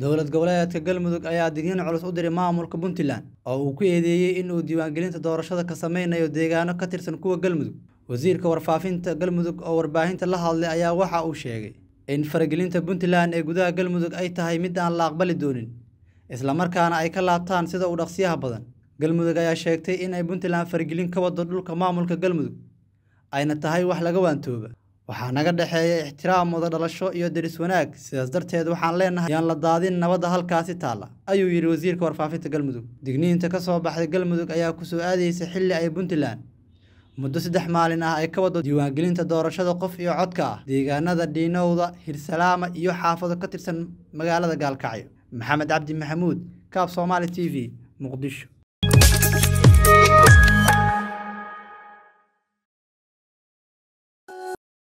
dowlad goboleedka galmudug ayaa digniin culus u diray maamulka puntland oo uu ku eedeeyey inuu diiwaangelinta doorashada ka samaynayo deegaano ka tirsan kuwa galmudug wasiirka warfaafinta galmudug oo warbaahinta la hadlay ayaa waxa uu sheegay in faragelinta puntland ee gudaha galmudug ay tahay mid aan la aqbali doonin islamarkaana ay ka laabtaan sida uu dhaqsiyaha badan galmudug ayaa sheegtay in ay puntland faragelin ka wado dhulka maamulka galmudug ayna tahay wax laga waantooba waxaa naga dhexeeya ixtiraam muda dhalasho iyo deris wanaag sidaas darteed waxaan leenahay yaan la daadin nabadda halkaasi taalla ayuu yidhi wasiirka warfaafinta galmudug digniinta ka soo baxday galmudug ayaa ku soo aadaysa xilli ay puntland muddo saddex maalin ah ay ka waddo diiwaangelinta doorashada qof iyo codka ah deegaanada dhiinowda hirsalaama iyo xaafado ka tirsan magaalada gaalkacyo maxamed cabdi maxamuud kaab somaali t v muqdisho